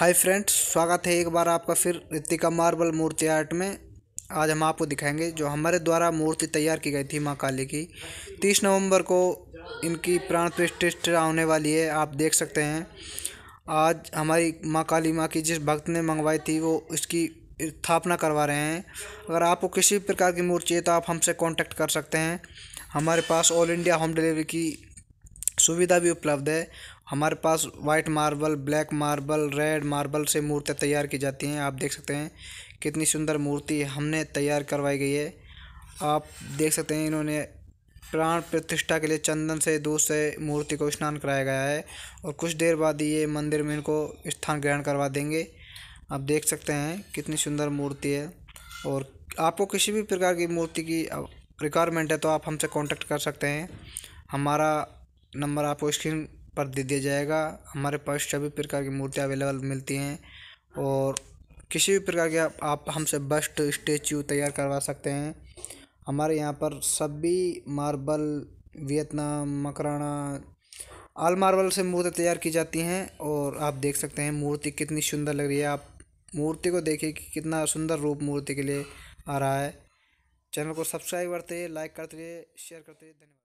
hi friends स्वागत है एक बार आपका फिर ऋतिका मार्बल मूर्ति आर्ट में आज हम आपको दिखाएंगे जो हमारे द्वारा मूर्ति तैयार की गई थी माँ काली की तीस नवंबर को इनकी प्राण प्रतिष्ठा होने वाली है आप देख सकते हैं आज हमारी माँ काली माँ की जिस भक्त ने मंगवाई थी वो इसकी स्थापना करवा रहे हैं अगर आपको किसी प्रकार की मूर्ति है तो आप हमसे कॉन्टैक्ट कर सकते हैं हमारे पास ऑल इंडिया होम डिलीवरी की सुविधा भी उपलब्ध है हमारे पास white marble black marble red marble से मूर्तियाँ तैयार की जाती हैं आप देख सकते हैं कितनी सुंदर मूर्ति हमने तैयार करवाई गई है आप देख सकते हैं इन्होंने प्राण प्रतिष्ठा के लिए चंदन से दूध से मूर्ति को स्नान कराया गया है और कुछ देर बाद ये मंदिर में इनको स्थान ग्रहण करवा देंगे आप देख सकते हैं कितनी सुंदर मूर्ति है और आपको किसी भी प्रकार की मूर्ति की रिक्वायरमेंट है तो आप हमसे कांटेक्ट कर सकते हैं हमारा नंबर आपको स्क्रीन पर दे दिया जाएगा हमारे पास सभी प्रकार की मूर्तियाँ अवेलेबल मिलती हैं और किसी भी प्रकार के आप हमसे बस्ट स्टेचू तैयार करवा सकते हैं हमारे यहाँ पर सभी marble Vietnam Makrana all marble से मूर्ति तैयार की जाती हैं और आप देख सकते हैं मूर्ति कितनी सुंदर लग रही है आप मूर्ति को देखिए कि कितना सुंदर रूप मूर्ति के लिए आ रहा है चैनल को सब्सक्राइब करते लाइक करते रहिए शेयर करते धन्यवाद